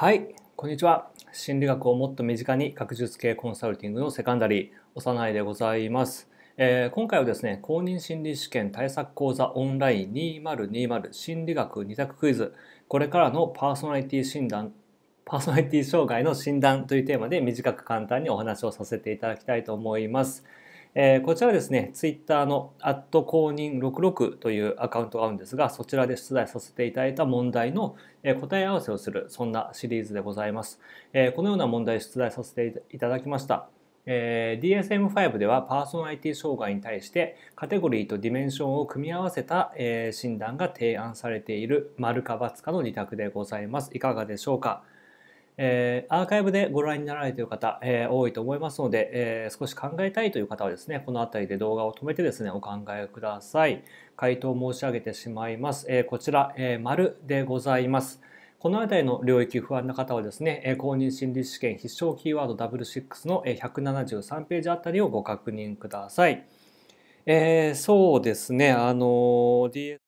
はい、こんにちは。心理学をもっと身近に学術系コンサルティングのセカンダリー、幼いでございます。えー、今回はですね、公認心理試験対策講座オンライン2020心理学2択クイズ、これからのパーソナリティ診断、パーソナリティ障害の診断というテーマで短く簡単にお話をさせていただきたいと思います。えー、こちらですね、Twitter の公認66というアカウントがあるんですが、そちらで出題させていただいた問題の答え合わせをする、そんなシリーズでございます。えー、このような問題出題させていただきました。えー、DSM-5 ではパーソナリティ障害に対してカテゴリーとディメンションを組み合わせた、えー、診断が提案されている丸か×かの2択でございます。いかがでしょうかえー、アーカイブでご覧になられている方、えー、多いと思いますので、えー、少し考えたいという方はですね、この辺りで動画を止めてですね、お考えください。回答申し上げてしまいます。えこちら、え丸でございます。この辺りの領域不安な方はですね、公認心理試験必勝キーワード w 6の173ページあたりをご確認ください。えそうですね、あの、DS